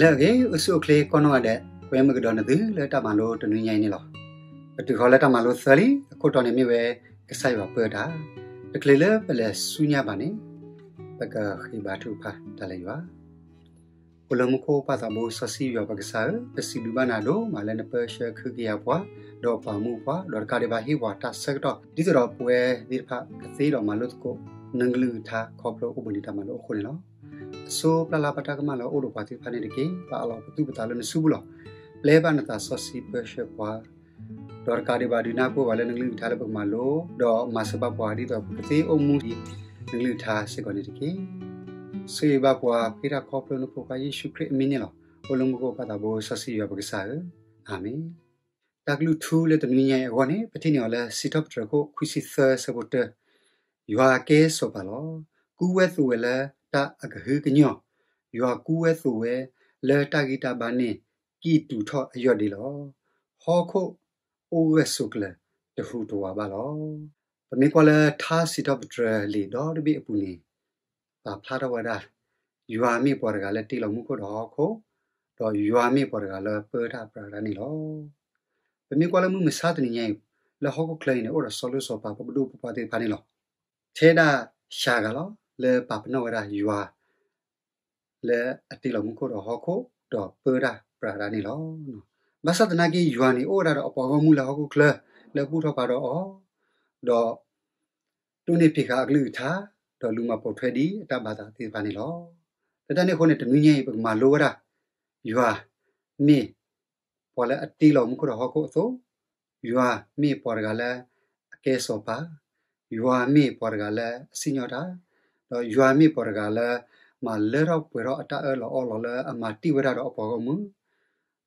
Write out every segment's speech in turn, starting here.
လကေဥစုကလေကောနောတဲ့ဝဲမကတော်နသူလက်တမလို့တနင်းညိုင်းနေလောအတူခေါ်လက်တမလို့ဆယ်လီအခုတော်နေမြပဲကဆိုင်ပါပွဲတာတကလေလပလဲဆူညာပါနေပကခိဘာထူဖာတလေဝါပလမကိုပါသဘောဆစီရပါကစားပစီလူဘနာလိုမလနပရှခကရပွားဒေါ်ပါမှုပွားဒေါ်ကရဘာဟိဝါတာဆက်တော့ဒီစတော့ပွဲဒီဖာကစီတော်မလို့ကိုနငလူထားခေါပလို့ဥပနိတမလို့ခုနေလောဆိုပလာလာပတာကမလောအိုလိုပါတိဖာနေတကေပါအလောပတုပတာလနစုဘလောလေဘနတာဆောစီပရှေပွာဒေါ်ကာဒီဘာဒီနာကိုဝါလနငလိထားလပမလောဒေါ်မဆပပွာဒီတော့ပတိအုံမူဒီငလိထားစေကောနေတကေစေဘပွာဖိရာခေါပလနပုကယေရှုခရစ်မင်းလောအိုလုံကိုပတာဘောဆစီရပက္ဆာအာမင်တကလူထူလေတနည်းရဲ့ဝနဲ့ပတိနေော်လဲစီတော့တကိုခွစီသဆဘတ်ယွာကေဆိုပါလောကူဝဲသူဝဲလဲတာအကဟေကညောယောကူဝဲဆိုဝဲလဲတာဂီတာဘာနေကီတူထော့အယော့ဒီလောဟောခုအိုဝဲဆုကလတဖူတဝါပါလောပမေကောလဲသာစီတော့ပဒရလီတော့ဒီအပူနေပါဖလာတော့ဝါဒါယူအာမီပေါ်ကလည်းတိလောက်မှုခုတော့ခုတော့ယူအာမီပေါ်ကလည်းပေါ်တာပရာနီလောပမေကောလဲမှုမစားတဲ့ညိုင်လဟောကကလိုင်းနော်ဆော်လို့ဆော်ပါပဒူပပတဲ့ဖာနေလောသေးတာရှာကလောလေပပနောရာယွာလေအတိလမကိုတော့ဟခုတော့ပရာပရာနီလောနော်မဆဒနာကြီးယွာနီအိုရာတော့အပေါ်မူလာဟခုကလလေပူတော့ပါတော့အော်တော့တုန်နေဖိခါအကလူထာတော့လူမပေါ်ထွက်ဒီအတဘာသာသိပါနေလောတတနေခုနဲ့တမင်းကြီးပကမာလိုရာယွာမေပေါ်လာအတိလမကိုတော့ဟခုအစို့ယွာမေပေါ်ကလည်းအကဲစောပါယွာမေပေါ်ကလည်းအစညောတာရွာမီပေါ်ကလာမလဲတော့ပွေတော့အတအလောလောလဲအမတိဝရတော့ပေါ်ကမှု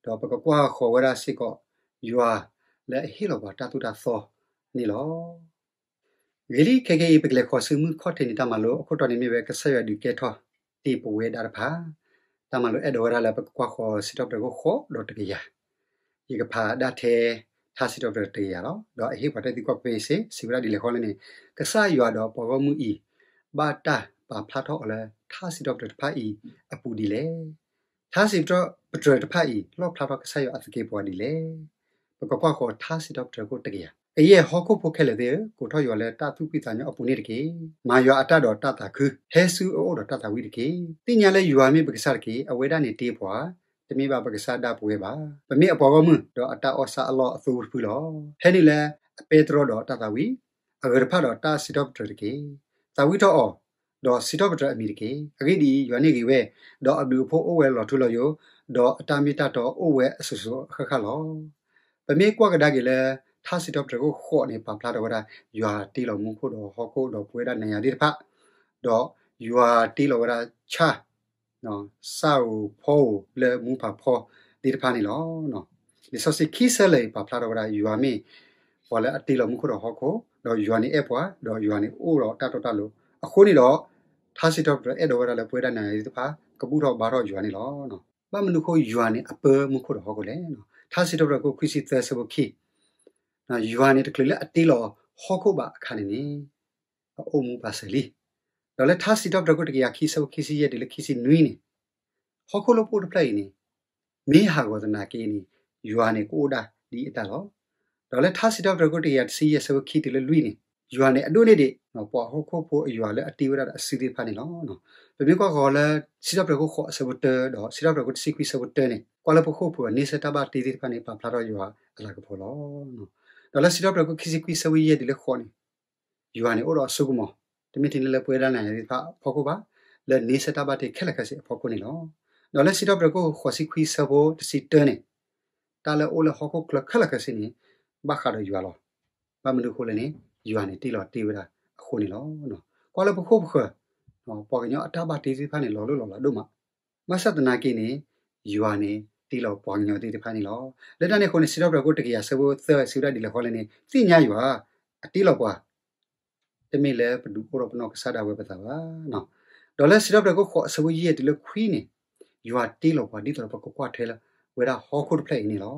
တော့ပကကွာခေါ်ဝရစီကောရွာလဲဟီလောပါတတူတာသောနီလောဂရီခေကေပကလေခေါ်စမှုခေါ်တင်တာမလို့အခုတော်နေမြေပဲကဆက်ရဒီကဲထောတီပွေတာဖာတာမလို့အဲ့တော်ရလဲပကကွာခေါ်စီတော့ပကခေါ်တော့တကရဒီကဖာဒါတဲ့သာစီတော့တကရတော့တော့အဟိပတဲ့ဒီကောပေးစီစီဝရဒီလေခေါ်လဲနေကဆာရွာတော့ပေါ်ကမှုဤဘာတာဘာဖလာထော့အလဲသာစီတော့တဖာဤအပူဒီလေသာစီတော့ပဒရတဖာဤလော့ဖလာထော့ကဆာယောအစကေပွားဒီလေပကကွာခေါ်သာစီတော့တကိုတကရအေးဟောခုဖို့ခဲလေတဲ့ကိုထော့ရော်လဲတာသူပိစာညောအပူနေတကေမာယောအတတော်တတာခုဟဲဆူအိုတော်တတာဝီတကေတင်ညာလဲယူဝါမေပက္ကစားတကေအဝေဒနေတေးပွားတမိပါပက္ကစားတာပွေပါပမိအပေါ်ကမှုတော့အတအော်ဆာအလောအသူဖူလောဟဲနီလဲအပေတရောတော်တတာဝီအဂရဖတော်တာစီတော့တကေတာဝိတော့အော်ဒေါ်စီတော့ပတအမီကေအဂိဒီယောနိကေဝဲဒေါ်အဘလူဖိုအိုဝဲလော်ထုလော်ယိုဒေါ်အတာမီတာတော့အိုဝဲအဆူဆူခခလောပမေကွာကဒါကေလဲသာစီတော့ပတကိုခေါ်နေပပလာတော့ဒါယွာတီလော်မုန်ခိုတော့ဟောကိုတော့ပွဲတာနေရဒီတဖဒေါ်ယွာတီလော်ရာချာနော်စာအိုဖိုလဲမူပါဖောဒီတဖနေလောနော်ဒီဆိုစီခီဆဲလေပပလာတော့ဒါယွာမီပေါ်လဲအတီလောမှုခုတော့ဟောကိုတော့ယူနီအပ်ပွားတော့ယူနီအိုးတော့တတော်တလို့အခုနေတော့သားစစ်တော့အဲ့တော့ဝရလဲပွဲတတ်နိုင်ရတဲ့ဖာကပူတော့ဘာတော့ယူနီလောနော်မမနုခိုယူနီအပမှုခုတော့ဟောကိုလဲနော်သားစစ်တော့ကိုခွစီသဲဆဘခိနော်ယူနီတကလေးလဲအတီလောဟောကိုပါအခါနေနေအိုးမှုပါစလီတော့လဲသားစစ်တော့ကိုတကရခိဆဘခိစီရဲ့ဒီလဲခိစီနွီးနေဟောကိုလို့ပို့တပလိုက်နေမေဟာကောသနာကင်းနေယူနီကိုဒါဒီအတလောဒါလည်းထားစီတော့ဒရဂုတ်တရစီရဆဝခီတလလွီနေယူဟာနေအတို့နေတဲ့နော်ပေါ်ဟုတ်ခုတ်ဖို့ယူဟာလည်းအတီဝရအစီဒီဖာနေနော်နော်ဘယ်မျိုးကခေါ်လဲစီတော့ဒရဂုတ်ခေါ်ဆဝတတော့စီတော့ဒရဂုတ်စီကွီဆဝတနေကွာလပခုတ်ဖို့နေစတာဘာတီဒီဖာနေပပလာတော့ယူဟာအလာကဖို့လောနော်ဒါလည်းစီတော့ဒရဂုတ်ခီစီကွီဆဝရဒီလေခေါ်နေယူဟာနေအော်တော့ဆုကမောတမီတင်လည်းပွဲလာနိုင်ရတာဖို့ခုပါလည်းနေစတာဘာတီခက်လက်ခက်စီဖို့ခုနေနော်နော်လည်းစီတော့ဒရဂုတ်ခေါ်စီကွီဆဝတစီတနေဒါလည်းအော်လည်းဟောခုတ်ခက်လက်ခက်စီနေဘာခါရယူလာဘာမလို့ခိုလနေယူဟာနေတိလောတိဝရာအခုနေလောနော်ကောလပခုပခနော်ပေါ်ကညအတဘတေးစီဖာနေလောလို့လောလာတို့မမဆတ်တနာကိနေယူဟာနေတိလောပေါ်ကညတေးဖာနေလောလက်တနေခိုနေစီတော့ကိုတကရဆဘသဆူရဒီလောခိုလနေသိညာယူဟာအတိလောကွာတမေလဲဘဒူကိုရပနောကဆာဒါဝဲပတာပါနော်ဒေါ်လာစီတော့ကိုခေါ်ဆဘကြီးရဲ့ဒီလိုခွီးနေယူဟာတိလောကွာဒီတော့ပကောကွာထဲလာဝဲတာဟော့ကုတ်ဖလိုက်နေလော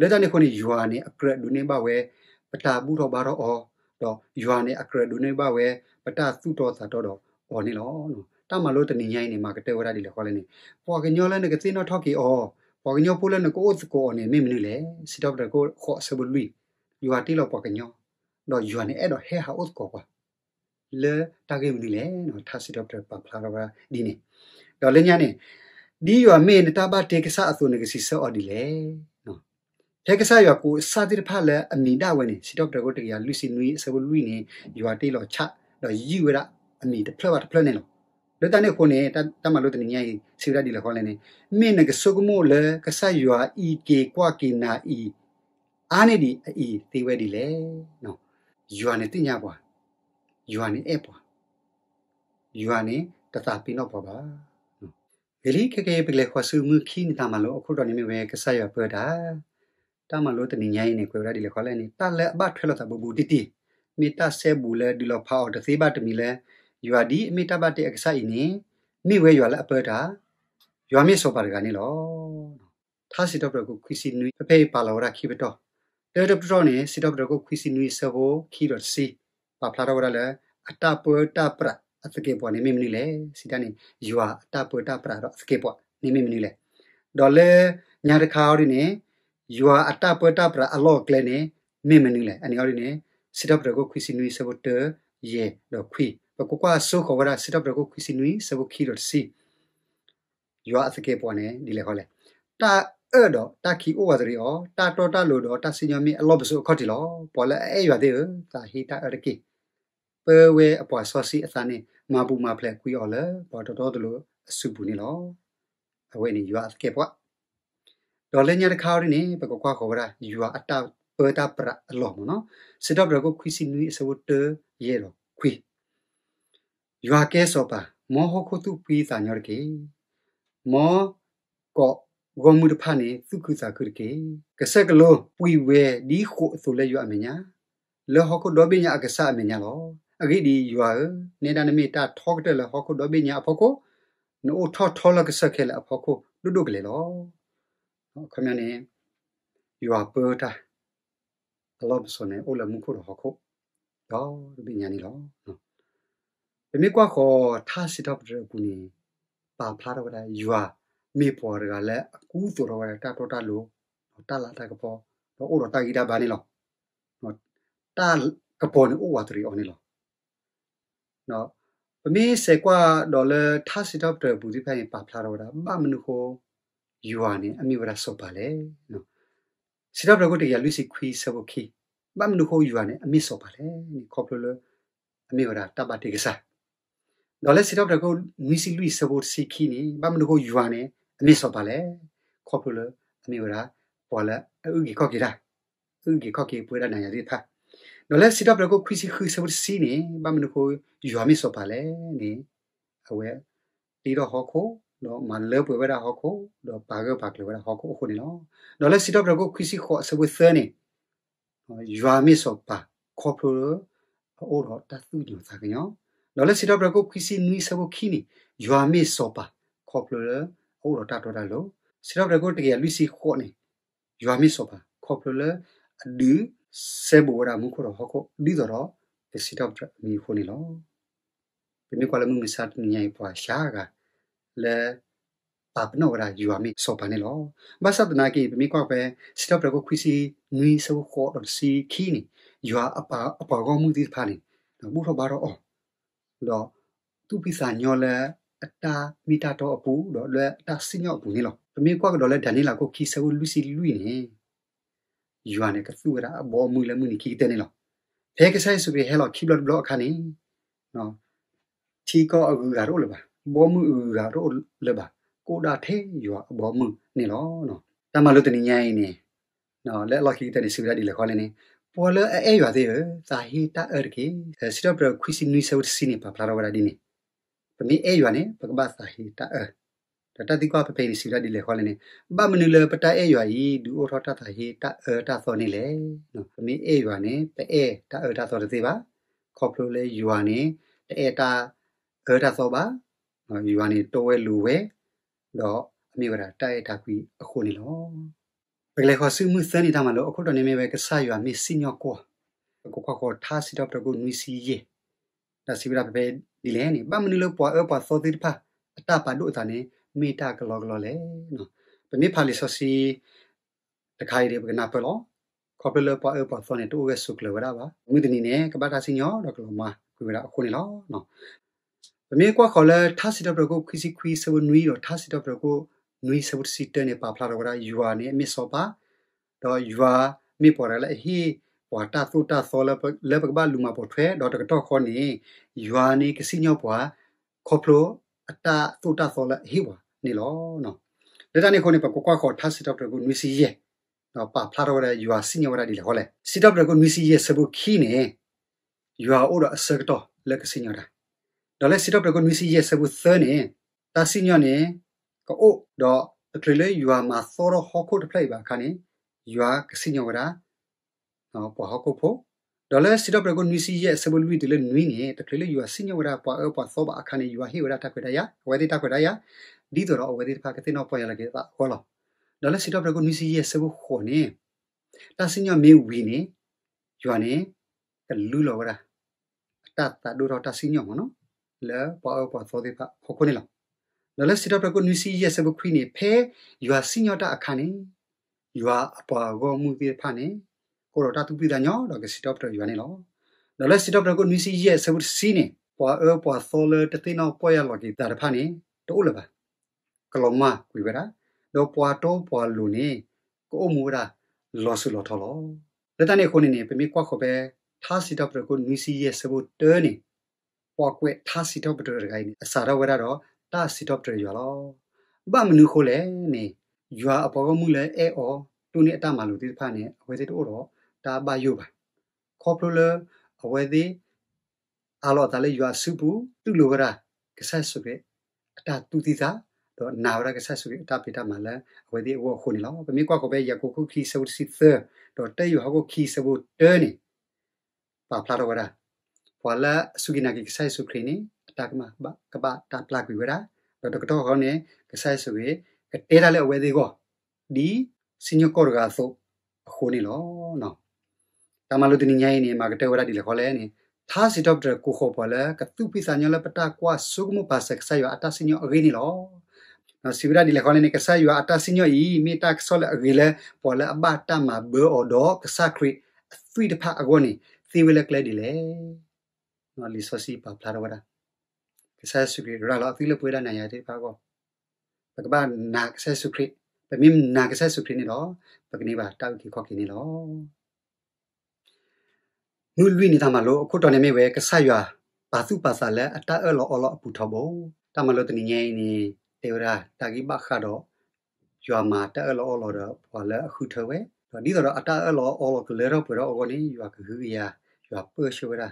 လေတာနေခွန်ယွာနေအကရဒုနေဘဝဲပတာဘူးတော့ဘာတော့အော်တော့ယွာနေအကရဒုနေဘဝဲပတာစုတော်သာတော်တော့အော်နေလောနော်တမလို့တနေညိုင်းနေမှာကတဲဝရဒီလေခေါ်လဲနေပေါ်ကညောလဲနေကစင်းတော့ထောက်ကီအော်ပေါ်ကညောပိုးလဲနေကိုစကောနေမင်းမနေလေစစ်တော့တကိုခေါ်ဆဘလူယွာတီလောက်ပေါ်ကညောတော့ယွာနေအဲ့တော့ဟဲဟာဥစကောပါလေတာဂိမနီလေနော်သာစစ်တော့ပပလာရပါဒီနေတော့လင်းညာနေဒီယွာမေနတာဘာတေကဆာအစုံနေကစီဆော်အော်ဒီလေတက်ကစားရွာကိုစာတိတဖလဲအမီဒဝင်နေစီတော့တကောတကရလူစီနွီဆဘလူနေရွာတေးလောချတော့ရီဝရအမီတဖလက်ပါတဖလက်နေလောလွတန်နေခုန်နေတမလို့တနေညာစီရဒီလခေါ်လဲနေမင်းနကဆုကမိုလဲကစားရွာဤကေကွာကေနာဤအာနေဒီအီသေဝဲဒီလေနော်ရွာနေတင်ညာပွားရွာနေအဲ့ပွားရွာနေတသာပြင်းတော့ပွားပါနော်ဂလိကကေပကလေခွာဆူမှုခင်းတာမလို့အခုတော့နေမြဲကစားရွာပြောတာ ta ma lo tani nyai ne ko ra di le khole ni ta le ba thelo ta bu bu ti ti mi ta se bu le di lo pha de se ba ti mi le yu a di mi ta ba te ek sai ni mi we yu la pa da yu a mi so ba ga ni lo tha si dop ko khu si nu pe pa la ra khi ba to de dop to ne si dop ko khu si nu se ho khi ro si pa phla ra le ata pa ta pra အစကေပေါ်နေမိမနီလေစီတန်နေယူဟာတာပတာပရာတော့အစကေပေါ်နေမိမနီလေဒေါ်လေညာတခါရီနေယွာအတပတပရအလောကလနေမေမနင်းလေအနိကောရနေစစ်တပ်ရကိုခွီစီနွီဆဘတယေတော့ခွီပကကွာဆုခဝရစစ်တပ်ရကိုခွီစီနွီဆဘခီရစီယွာအစကေပေါ်နေဒီလေခေါ်လေတာအဲ့တော့တာခီအိုဝါဒရီအောတာတော်တာလို့တော့တာစညမီအလောဘဆုခေါ်တီလောပေါ်လေအဲ့ရွာသေးတာဟီတာအရကီပဲဝဲအပွားစောစီအစနေမာပူမာဖလက်ခွီအော်လေပေါ်တော်တော်တို့အစုဘူးနေလောအဝဲနေယွာအစကေပေါ်လော်လဲညာတခါရနေပကကွာခေါ်ရာယူအတာပတ်တာပရအလောမနော်စစ်တော့ဘကခွီစီနီအစဝတ်တရဲလောခွီယူအကဲစောပါမောဟခုတုပီစာညောကေမောကောဂောမှုတဖာနေသုခုစာခုတကေကဆက်ကလောပွီဝဲဒီခုအစလဲယူအမညာလောဟခုဒောဘိညာအကဆာအမညာလောအဂိဒီယူအနေတာနမီတာထောက်တယ်လောဟခုဒောဘိညာအဖို့ကိုနိုထောထောလကဆခဲလအဖို့ကိုဒုဒုကလေလော그러면은유아버다알람소네올라문코로하고더비냐니로미과거타시더브르군이바플라라유아미포르가레구도로따토탈로따라다가보오로따기다바니로따그보는오와들이오니로너မေးစေကွာဒေါ်လာထားစစ်တော့တဲ့ဘူးဒီဖိုင်ပါဖလာတော့တာဘာမနူခို you are ne ami wara so pa le no sira bra ko te ya lu si khui sa bo khi ba mnu ko you are ne ami so pa le ni ko plo lo ami wara ta ba te ga sa no le sira bra ko ni si lu sa bo si khi ni ba mnu ko you are ne ami so pa le ko plo lo ami wara pa la u gi ko ki ra u gi ko ki pu ra na ya ri tha no le sira bra ko khui si khui sa bo si ni ba mnu ko you are mi so pa le ni awe တီတော့ဟောခိုတော့မလပွေဝရဟခုတော့ပါကပါကလဝရဟခုခုနေနော်တော့လက်စီတော့ကတော့ခွစီခေါ်ဆဝသနေယွာမစ်စောပါခေါ်ပလိုအိုတော့တသုညစာကညောတော့လက်စီတော့ကတော့ခွစီနွီဆဘခီနီယွာမစ်စောပါခေါ်ပလိုအိုတော့တတော်တယ်လို့စီတော့ကတော့တကယ်လူစီခေါ်နေယွာမစ်စောပါခေါ်ပလိုအဒီဆေဘောရာမခုတော့ဟခုဒီတော့စီတော့မီခုနေလို့ဒီနေ့ကလည်းမင်းစတ်ညိုင်ပွားရှာကာလဲပပနောရာယူအမီစောပါနေလောဘာသာဒနာကိပမိကောပဲစတပ်ရကိုခွီစီနွီဆောခေါ်တော်စီခီနီယူအပအပေါ်ကောမှုဒီဖာနေဘူထဘာရောအောလောသူပိစာညောလဲအတာမီတာတော်အပူတော့လဲအတာစညော့ပူနေလောပမိကောကတော့လဲဒန်နီလာကိုခီဆောလူစီလူနေယူအနဲ့ကသူရာအဘောမူလဲမူနီခီတဲ့နေလောဖဲကဆိုင်ဆိုပြီးဟဲလောခီဘလော့ဘလော့အခါနေနော် ठी ก็อกูกาโรเลยบ่ဘောမှုရာတော့လေပါကိုဒါထဲယောဘောမှုနေလောနော်တမလို့တနည်းညိုင်းနေနော်လက်လောက်ခီတနေစီရဒီလေခေါ်နေပေါ်လအဲရွာသေးသာဟီတာအရကေစီရပရခွီစီနီဆောက်စီနေပါပလာရဝရဒီနေပမီအဲရွာနေပကဘာသာဟီတာအတတတိကပပေစီရဒီလေခေါ်နေဘာမနူလပတအဲရွာဤဒူအိုထောတာသာဟီတာအတာသောနေလေနော်ပမီအဲရွာနေပအဲတာအတာသောတသေးပါခေါပလိုလေရွာနေတဲတာအတာသောပါ유한이또왜루웨너미워라따에다귀아코니로백래거스무스니담아로아코도니메베그사유아미시뇨코고코코타시럽더고니시예나시비라베베딜레니밤니로포아어파소디파아타파도자네메타글로글로레노베미팔리소시다카이레베나폴로코펠로포아어파소네도웨수클로라바무드니네까바타시뇨더클로마ကွေလာခုနေလောနော်အမေကွာခေါ်လဲထားစီတပ်ရကိုခိစီခွီဆဝနွီတော့ထားစီတပ်ရကိုနွီဆဝစီတန်နေပါဖလာတော့ကယူအာနေအမေစောပါတော့ယူအာမေပေါ်ရလဲဟီဝါတာသုတာသောလလပကဘလူမပေါ်ထွဲတော့တကတော့ခေါ်နေယူအာနေကစီညောပွားခေါ်ဖလိုအတာသုတာသောလဟီဝါနေလောနော်လက်တနေခေါ်နေပကွာခေါ်ထားစီတပ်ရကိုနွီစီရဲ့တော့ပါဖလာတော့ကယူအာစီညောရဒီလေခေါ်လဲစီတပ်ရကိုနွီစီရဲ့စဘုခီနေယူအာအိုတော့အစကတော့လက်ကစီညောတာดอเลสิตอปรากฏมีสิเยสบุเซเนตาสิญอเนก็โอดอตะคลีเลยยัวมาซอรฮอโคตะไพลบาคาเนยัวกสิญอวราเนาะปอฮอโคโพดอเลสิตอปรากฏมีสิเยสบุลุยดิเลนุยเนตะคลีเลยยัวสิญอวราปอเอปอซอบาคาเนยัวเฮวราตะควยดายาเวดิตะควยดายาดีตอรอเวดิพากะตินอปอยาละเกตะฮอลอดอเลสิตอปรากฏมีสิเยสบุโคเนตาสิญอเมวีเนยัวเนကလူလောရာတတ်တာဒူရောတာစညောမနော်လေပေါ်ပေါ်သောဒီပါခခုနေလားလလစစ်တပ်ကနူစီရစဘခွိနေဖဲယူဟာစညတာအခါနေယူဟာအပေါ်ကောမှုပြဖာနေကိုရတာသူပြတာညောတော့ကစစ်တပ်တော်ယူဟာနေလောလလစစ်တပ်ကနူစီရစဘစီနေပေါ်အပေါ်သောလတတိနောပေါ်ရလောကီတာဖာနေတိုးလပါကလောမကွေဝရာတော့ပွာတော့ပွာလူနေကိုအမူရာလောဆုလောထော်လောလက်တနေခုန်နေပမေကွာခေါ်ပဲသာစစ်တပ်ကနူစီရစဘတဲနေပေါ်ကွဲသာစီတော့ဘဒရဂိုင်းအစာရဝရတော့တာစီတော့တရရလောဘာမနုခိုလဲနေရွာအပေါ်ကမှုလဲအဲအော်သူနေအတမလို့ဒီဖာနေအဝဲသေးတို့တော့တာပါယုပါခေါပလိုလအဝဲသေးအလောတလေးရွာစုဘူးသူ့လိုကရာကဆတ်စုပဲအတသူသီသာတော့နာဝရကဆတ်စုပဲအတပိတမလဲအဝဲသေးဝခုနေလောပမေကွာကပဲရကိုခုခီဆုတ်စီသတော့တဲ့ရွာကိုခီဆုတ်တဲနေပါဖလာတော့ကရာဝါလာဆုကိနာကိဆိုင်ဆုခရီနီတကမဘကပတပလကွေဝရာတော့ကတော့ခေါနေကဆိုင်ဆုကေတဲရလဲအဝဲသေးကောဒီစညကောရာဆိုအခုနေလောနော်တမလို့တင်ညိုင်းနေမှာကတဲဝရာဒီလခေါ်လဲနေသာစီတော့တဲ့ကိုခေါ်ပေါ်လဲကတူပိစာညောလဲပတာကွာဆုကမှုပါဆက်ဆိုင်ရအတစညောအရင်းနေလောနော်စီဗရာဒီလခေါ်လဲနေကဆိုင်ရအတစညောဤမိတာဆောလဲအရင်းလဲပေါ်လဲအဘတာမှာဘောဒေါကစခရီအသွိတဖအကောနေသေဝလကလဲဒီလဲနော်လီဆိုစီပါပလာရဝဒကဆာစုခရရာလာအဖီလပွေးလာနိုင်ရတဲ့ပါကောပကဘာနာကဆာစုခရပမင်းနာကဆာစုခရနေတော့ပကနေပါတောက်ကြီးခော့ကြီးနေလောနုလွိနေတာမလို့အခုတော်နေမေပဲကဆရွာဘာစုပါစာလဲအတအလောအလောအပူထဘောတမလို့တနေငယ်နေတေဝရာတာကိဘခါတော့ရွာမှာတအလောအလောတော့ဘာလဲအခုထဝဲဒီတော့အတအလောအလောကလေးတော့ပြောတော့အော်နေရွာကခုရရွာပွှေရွာ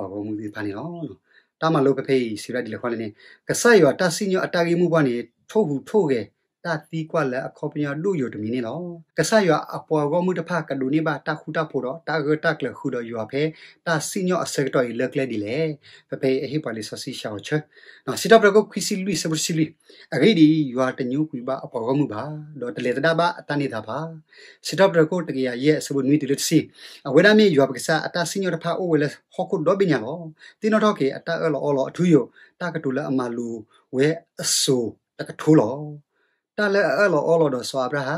ပါကောမှုဒီဖာနေအောင်လို့တာမလောကဖေးစီရဒီလခွာနေကဆတ်ရွာတဆီညောအတာကြီးမှုပါနေထုတ်ဟူထုတ်ခဲ့တာတီကွာလဲအခေါပညာလူယိုတမီနေလောကဆရွာအပွားကောမှုတဖကလူနေပါတာခုတာဖို့တော့တာဂတာကလခုတော့ယွာဖဲတာစီညော့အစက်တော်ရလက်လဲဒီလေဖဖဲအဟိပါလီဆစီရှောင်းချနော်စစ်တပ်ကခွီစီလူစပစီလူအဂိဒီယွာတညူကွီပါအပွားကောမှုပါတော့တလေတတာပါအတနေတာပါစစ်တပ်ကတကရရဲ့စပနွီတလစီအဝေဒမီယွာပက္စားအတာစီညော့တဖအိုဝဲလဲဟော့ခုတော့ပညာလောတင်းတော့ကေအတာအော်လောအထူးယိုတာကတူလဲအမလူဝဲအဆူတကထိုးလောတာလဲအလောအလောဒဆွာဘရာဟာ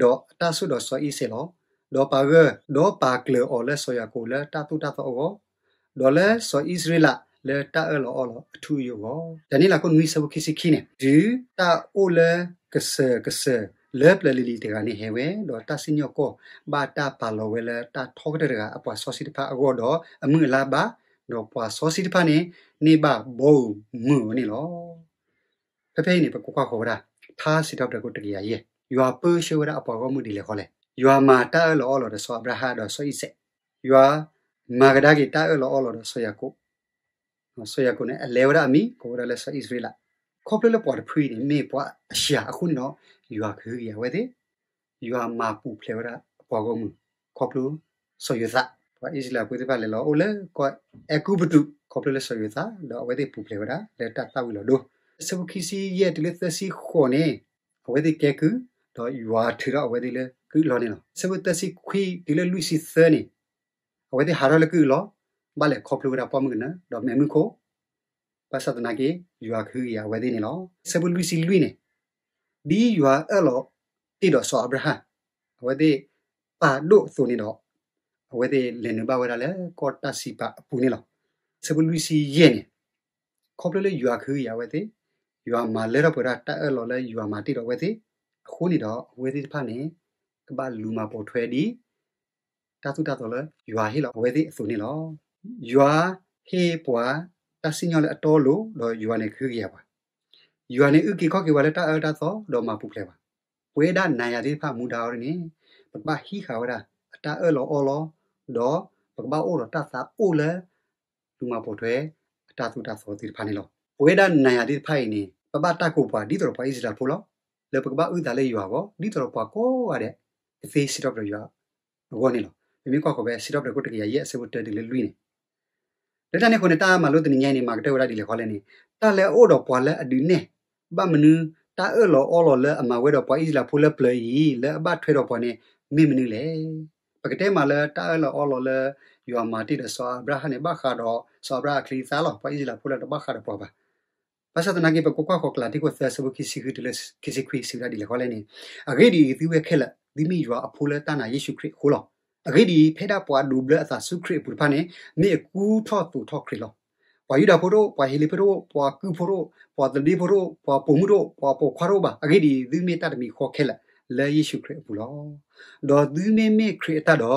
ဒေါတာဆုဒဆွာအီစေလောဒေါ်ပါဝဲဒေါ်ပါကလောလဲဆိုရကိုလဲတာတူတာသောဒေါ်လဲဆိုအစ္စရလာလဲတာအလောအလောအထူးယောဒါနီလာကိုနွီဆဘခိစခိနေဒီတာအိုလဲကဆကဆလဲပလလီလီတကနေဟဲဝဲဒေါ်တာစညောကိုဘာတာပါလောဝဲလဲတာထောကတဲ့ကအပွားဆောစီတဖာအောတော့အမှုလာပါတော့ပွားဆောစီတဖာနေနေပါဘောမှုနေလောဖဖဲနေပကူကခေါ်တာသားစီတော့တကုတ်တကြီးရဲ့ရွာပုရှိဝရအပေါ်ကမှုဒီလေခေါ်လေရွာမာတာလောလောဆောအဗရာဟာဒဆောဣစေရွာမာဂဒါဂီတာလောလောဆောယကုဆောယကုနဲ့အလေဝရအမီကိုရလဲဆောဣစရိလာခေါပလလပေါ်ဖရီနေမေပွားအရှာအခုနော်ရွာခူရဝဲတဲ့ရွာမာပူဖလေဝရအပေါ်ကမှုခေါပလဆောယသဘာဣစလာကိုဒီပါလေလောအိုလေကောအကူဘတုခေါပလလဲဆောယသလောဝဲတဲ့ပူဖလေဝရလက်တတ်တဝီလောဒိုစမခီစီရဲ့ဒီလက်သစီခေါ်နေအဝဲဒီကဲကူတော့ယူအားထရအဝဲဒီလေကူလောနေနော်စမတစီခွီဒီလေလူစီသနေအဝဲဒီဟာရလကူလောဘာလဲခေါပလူရာပမကနတော့မဲမှုခိုပတ်စဒနာကေယူအားခူရအဝဲဒီနေလောစမလူစီလူနေဒီယူအားအဲ့လောတိတော့ဆောအဗရာဟံအဝဲဒီပါလို့ဆိုနေတော့အဝဲဒီလင်နဘဝရလဲကော်တာစီပါပူနေလောစမလူစီယဲနေခေါပလူလေယူအားခူရအဝဲဒီယူအမာလဲတော့ပေါ်တာတက်အလော်လဲယူအမာတိတော့ဝဲစီအခုနေတော့ဝဲစီဖာနေကဘာလူမပေါ်ထွဲဒီတသုတတော်လဲယူအဟေလောဝဲစီအစုံနေလောယူအဟေပွာတဆညောလဲအတော်လို့တော့ယူအနေခရရပါယူအနေဥကိခော့ကေဝလဲတက်အတာသောတော့မပုကလဲပါဝေဒနာယတိဖမူတာရနေပပဟိခဝရအတာအလောအောလောတော့ပကဘာအိုတော့တသအိုလဲလူမပေါ်ထွဲအတာသုတသောတိဖာနေလောဝေဒနယာဒီဖိုင်နေပပတကိုပွားဒီတော်ပွားဣစရာဖိုလောလေပကပဥဒါလေးရွာကောဒီတော်ပွားကိုရတဲ့ face sit up ရွာဘောနေလောမိကောကပဲ sit up ကိုတကရရဲ့အစဘတဲဒီလေလွိနေလက်တနေခုန်တာမလို့တင်ညိုင်းနေမှာတဲ့ဝရဒီလေခေါ်လဲနေတာလေအိုတော်ပွားလဲအဒီနေဘမနူးတာအလောအော်လောလဲအမဝဲတော်ပွားဣစရာဖိုလဲပလီလဲအဘထွေတော်ပွားနေမိမနူးလေပကတဲ့မှာလဲတာအလောအော်လောလဲယောမာတိတဆောဘရာဟနေဘခါတော့ဆောဘရာခလီသာလောပွားဣစရာဖိုလဲတဘခါတော့ပွားပါ pasa tana ki pakwa ko klati ko sa sabu ki sikhi diles ki sikhi sira dile khole ni age di ti we khela di mi jwa aphole ta na yesu khri kholo age di pheda pwa duble asa su khri pur phane me ku tho tu tho khri lo pwa yu da pho ro pwa hili pho ro pwa ku pho ro pwa tli pho ro pwa po mu ro pwa po khwa ro ba age di di me ta mi kho khela le yesu khri pu lo do di me me khri ta do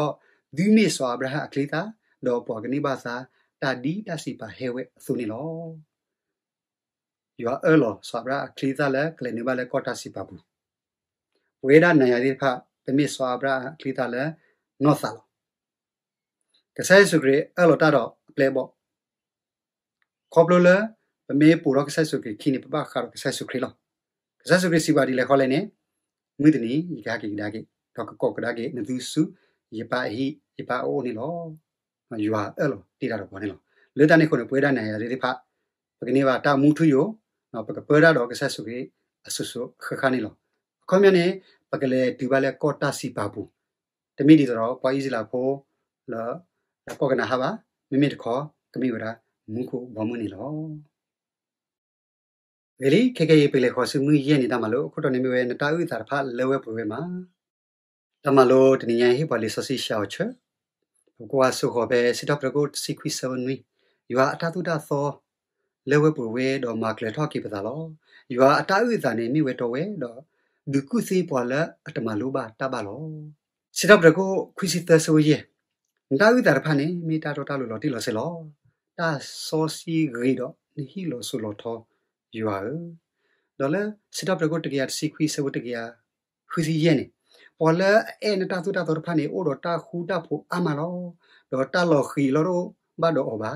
di me so abraham aklita do pwa gani ba sa ta di ta si pa hewe su ni lo ယွာအဲလောဆွာဘရာခလီသလဲကလနေဘလဲကောတာစီပါဘူးဝေဒနာရည်ဖပမိဆွာဘရာခလီသလဲနောသလောကဆဲဆုဂရေအဲလောတာတော့ပလေဘောခေါပလိုလဲပမေပူရောကဆဲဆုဂရေခိနိပပခါရောကဆဲဆုဂရေလောကဆဲဆုဂရေစီပါဒီလဲခေါ်လဲနေမိဒနီယကကိဒါကိတော့ကောကဒါကိနသူစုယပဟိယပအိုနေလောယွာအဲလောတိတာတော့ဘောနေလောလေတန်နေခုန်ပွေးတာနိုင်ရည်ဖပကနေပါတာမူထုယောနော်ပကပရာတော့ကဆဆုကြီးအဆုဆုခခနီလောခွန်မြန်နေပကလေဒီပါလေကောတာစီပါဘူးတမိဒီတော့ပွားကြီးစလာဖို့လောကောကနာဟာပါမိမိတခေါ်ကမိဝရာမူခုဘောမနီလောဝေလီခေခေပလေခေါ်စုမူရဲ့နေတာမလို့ခုတော့နေမဝဲနတာဥသာဖာလဲဝဲပွေမှာတမလို့တနင်္ဂနွေဟိပါလီဆစီရှောက်ချဘကွာဆုခေါ်ပဲစစ်တော့ပရကုတ်စီခွီ7နီယွာအတတုဒသောလေဝဲပွေဝဲတော့မာကလက်ထော့ကိပသာလောယွာအတာဥဇာနေမိဝဲတော်ဝဲတော့ဒုကုစီပွာလအတမလိုပါတပါလောစစ်တော့တကိုခွစီသဆိုရေဒါဥဒါဖာနေမိတာတော်တလို့လောတိလောစေလောတာစောစီရီတော့နိဟီလောဆုလောထောယွာဒေါ်လာစစ်တော့တကိုတကရစီခွီဆဝတကရခွစီရနေပေါ်လာအဲနတာသူတာတော်ဖာနေအိုတော်တာခူတာဖို့အမလောဒေါ်တာလောခီလောတော့ဘာတော့ဘာ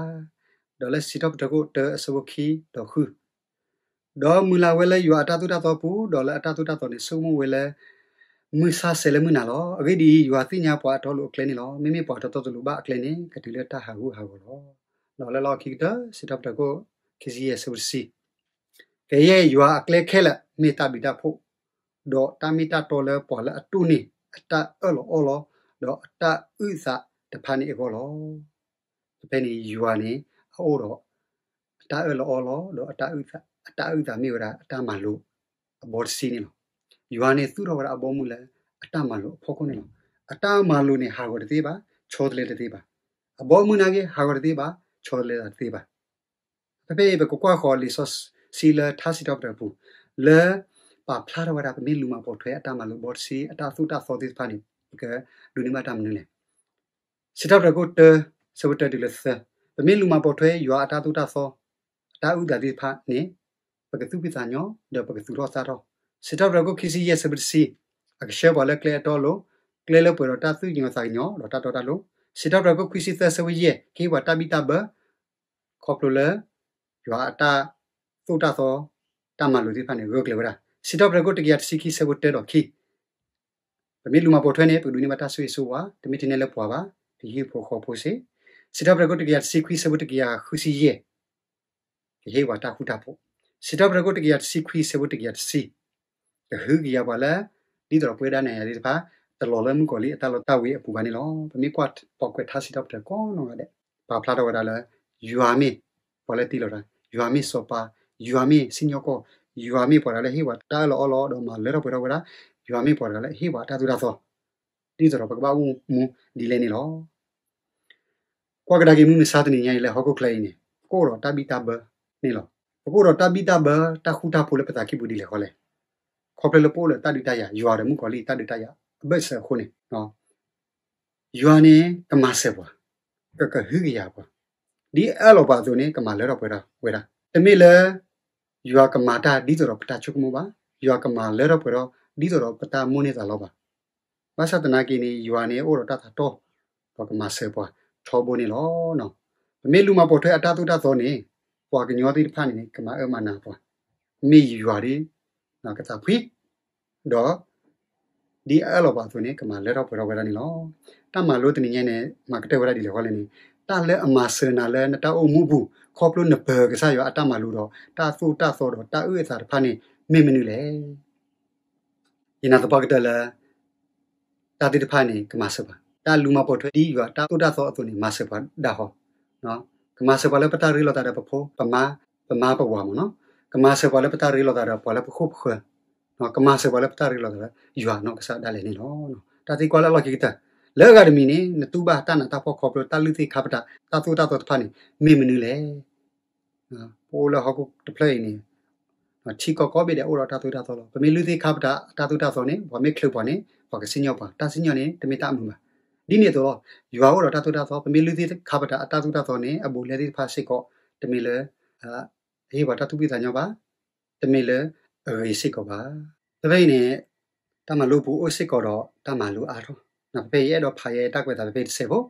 ဒေါ်လက်စီတော့တကုတ်တအစဝခီဒေါ်ခုဒေါ်မူလာဝဲလဲယူအတာတူတာတော့ပူဒေါ်လက်အတာတူတာတော့နေစုံမဝဲလဲမူဆာဆဲလဲမနာလောအဂိဒီယူအသိညာပွားတော့လို့ကလဲနေလောမိမိပွားတော့တော့လို့ဘာကလဲနေကတိလက်တာဟာဟုဟာကိုလောနော်လဲလောက်ခိတာစီတော့တကုတ်ခစီရဲ့ဆူစီကဲရဲ့ယူအကလဲခဲလက်မေတာဘီတာဖို့ဒေါ်တာမီတာတော်လဲပေါ်လဲအတူနေအတအဲ့လိုအော်လောဒေါ်အတဥစာတဖန်နေအကောလောတဖန်နေယူအနေဟောတော့တာအလောလောတော့အတာဥသာအတာဥသာမြေရာအတာမလို့အဘောစီနေလို့ယူဟာနေသူ့တော်ကအဘောမူလဲအတာမလို့ဖောခုနေလို့အတာမလို့နေဟာကိုတသေးပါချောတလေတသေးပါအဘောမူနာကေဟာကိုတသေးပါချောတလေတသေးပါပပေဘကိုကွာခေါ်လီဆော့စီလာသာစီတော့တပူလဲပါဖလာတော်ကမင်းလူမပေါ်ထွဲအတာမလို့ဘောစီအတာသုတသောသစ်ဖာနေကဒုနိမတာမနူလေစစ်တော့ကိုတဆဝတဒီလသပမေလူမပေါ်ထွဲရွာအတာတုတသောအတာဥဒတိဖာနိပကတုပိသညောဒေပကတုရောစာရောစစ်တော်ရကိုခိစီရဲ့စပစီအခရှေဘလကလေတော်လိုကလေလပေါ်တာသူညောဆိုင်ညောရတာတော်တာလိုစစ်တော်ရကိုခိစီသဆဝရဲ့ကေဝတာဘီတာဘခေါပလိုလရွာအတာသုတသောတမလူတိဖာနိရောကလေဝရာစစ်တော်ရကိုတကရစီခိဆဝတဲတော်ခိပမေလူမပေါ်ထွဲနေပလူနိမတာဆွေဆိုဝါတမိတင်နေလပွားပါဒီဟိဖို့ခေါ်ဖို့စီစစ်တပ်ဘရဂုတ်တကရစီခွီဆဘုတ်တကရခုစီယေဟေဝတာခုတာဖို့စစ်တပ်ဘရဂုတ်တကရစီခွီဆဘုတ်တကရစီဟူကရပါလာဒီတော့ပွဲတာနေရတဲ့ပါတလော်လမှုကိုလေအတလော်တဝေးအပူပါနေလောပမိကွတ်ပေါက်ကွတ်ထားစစ်တပ်တဲ့ကောနော်တဲ့ပါဖလာတော့ရလာယူအာမီပေါ်လက်တီလော်တာယူအာမီစောပါယူအာမီစညောကောယူအာမီပေါ်လာလေဟေဝတာလော်လော်တော့မလဲတော့ပွဲတော့ကွာယူအာမီပေါ်လာလေဟေဝတာသူရသောဒီတော့ပကပဝမူဒီလေနေလောကွာကဒါဂီမီမစာတနေညိုင်လေဟောကုတ်ကလိုင်းနေကိုတော့တဘီတဘနေလို့ကိုတော့တဘီတဘတခုတာဖိုလေပတာကိဘူးဒီလေခေါ်လေခေါ်ပြလို့ပို့လေတတိတရယွာရမှုခေါ်လေတတိတရအဘက်ဆခုနေနော်ယွာနေကမဆေပွားကကဟူရပွားဒီအလောပါဇုန်နေကမလဲတော့ပွဲတာဝဲတာတမေလေယွာကမာတာဒီတော့ပတာချုကမပါယွာကမလဲတော့ပွဲတော့ဒီတော့ပတာမုန်းနေတာလောပါဘာသာတနာကိနေယွာနေအိုတော့တတာတော့ကမဆေပွားทอโบนี่ล้อเนาะไม่รู้มาปวดท้อยอัตตุตะโซนี่กว่ากันยอติพันนี่กมาเอมานาปวดมีอยู่ว่าดินะกะตาพิดอဒီအဲ့လိုပါဆိုနေကမလဲတော့ဘယ်တော့ဝဲလာနေလောတမလို့တနေညနေမှာကတဲ့ဝဲလာဒီလေဟောလည်းနေတလဲအမစရနာလဲနတအုံမှုဘူးခေါပလို့နဘကစားရအတမလို့တော့တဆူတဆောတော့တဥရစားတဖာနေမေမနူလေယနာတပါကတလဲတတိတဖာနေကမဆပါတာလူမပေါ်ထွဒီရွာတာတို့တာသောအသွနေမဆပါဒါဟောနော်ကမဆပါလည်းပတာရီလောတာရပဖို့ပမာပမာပဝါမနော်ကမဆပါလည်းပတာရီလောတာရပလည်းပခုခွနော်ကမဆပါလည်းပတာရီလောတာရွာနော်ကစားဒါလည်းနေနော်နော်တာတိကွာလောက်ကိတလဲကရမီနေနတူပါတနာတာဖို့ခေါ်ပြတာလူသိခပတာတာသူတာတော့တဖာနေမိမနူးလေနော်ပိုးလဟောက်တပလေးနေနော်ချီကောကောပေတဲ့အိုရတာသူတာတော့ပမေလူသိခပတာတာသူတာဆိုနေဘာမေခလုပါနေဘာကစညောပါတာစညောနေတမေတာမှုပါဒီနေ့တော့ယူဟာကိုတော့တာတူတာသောပမေလူသေးခါပတာအတာတူတာသောနဲ့အဘူလဲသေးဖာရှိကောတမီလေအေးဘာတာတူပိသာညောပါတမီလေအေးရှိကောပါတပိနဲ့တမလူဘူးအရှိကောတော့တမလူအားတော့နပေရဲ့တော့ဖာရဲ့တက်ွက်တာတပိစေဖို့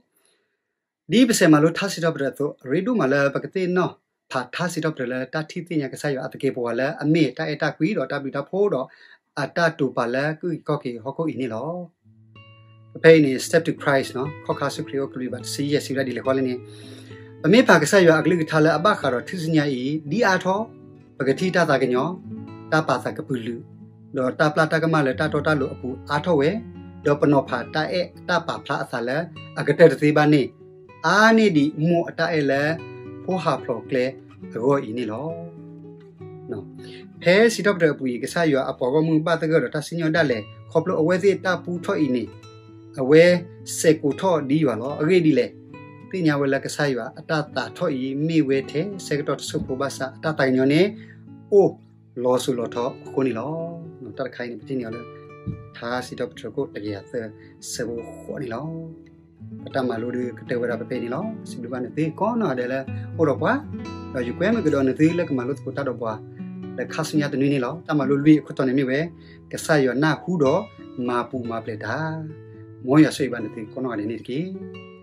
ဒီပစမလို့ထားစီတော့ပြတော့ရေဒူမလာပကတိနော်ဖာထားစီတော့ပြလဲတာတိတင်ရကစားရအတကေပေါ်လဲအမေတာအတကွီတော့တာပီတာဖိုးတော့အတတူပါလဲကွီကော့ကေဟောကိုအင်းနေလောအဖေနေ step to christ နော်ခေါခါစုခရီယိုကလူပါစီရစီရဒီလေခေါ်လနေအမေပါကဆရွာအကလိကထားလအပခါတော့သူစညာဤဒီအာထောပကတိတတာကညောတပါစာကပူလူတော့တပလာတကမလဲတတော်တလို့အပူအာထောဝဲတော့ပနောဖာတဧတပါဖလားအစလဲအကတဲ့သေးပါနေအာနေဒီမောအတဧလဲဖိုဟာဖလောကလေရောဤနေလောနော်ဖဲစီတော့တဲ့ပူဤကဆရွာအပေါ်ကမှုပတ်တကတော့တစညောတက်လဲခေါပလို့အဝဲစေတပူထော့ဤနေအဝဲစေကူထော့ဒီရွာလောအရေဒီလေတိညာဝဲလကဆိုင်ရွာအတတာထော့ဤမိဝဲထဲစေကတော်ဆုဖဘာစာအတတိုင်ညောနေအိုလောဆုလောထော့ခုန်နီလောတတ်ခိုင်းနေပတိညာလောသာစီတော့ထကိုတကယ်သစေဘူခေါ်နီလောပတမလိုဒီကတဝရပပေးနီလောစီဘကနေတေကောနာတယ်လေဟောတော့ပွာတော့ယူကွဲမကတော့နေသေးလက်ကမလို့ကိုတတော့ပွာလက်ခါစညာတနည်းနီလောတမလိုလူခွတ်တော်နေမြဲကဆာယောနာဟူတော့မာပူမာပလက်တာ muy así van a tener que